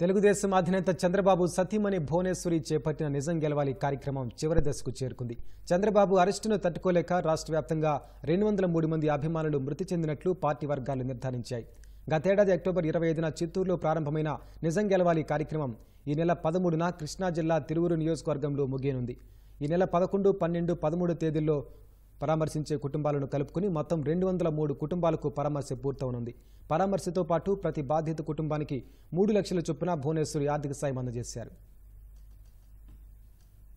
తెలుగుదేశం అధినేత చంద్రబాబు సతీమణి భువనేశ్వరి చేపట్టిన నిజం గెలవాలి కార్యక్రమం చివరి దశకు చేరుకుంది చంద్రబాబు అరెస్టును తట్టుకోలేక రాష్ట్ర వ్యాప్తంగా రెండు వందల మూడు మంది అభిమానులు మృతి చెందినట్లు పార్టీ వర్గాలు నిర్ధారించాయి గతేడాది అక్టోబర్ ఇరవై ఐదున చిత్తూరులో ప్రారంభమైన నిజం గెలవాలి కార్యక్రమం ఈ నెల పదమూడున కృష్ణా జిల్లా తిరువురు నియోజకవర్గంలో ముగియనుంది ఈ నెల పదకొండు పన్నెండు పదమూడు తేదీల్లో పరామర్శించే కుటుంబాలను కలుపుకుని మొత్తం రెండు వందల మూడు కుటుంబాలకు పరామర్శ పూర్తవనుంది పరామర్శతో పాటు ప్రతి బాధిత కుటుంబానికి మూడు లక్షల చొప్పున భువనేశ్వరి ఆర్థిక సాయం అందజేశారు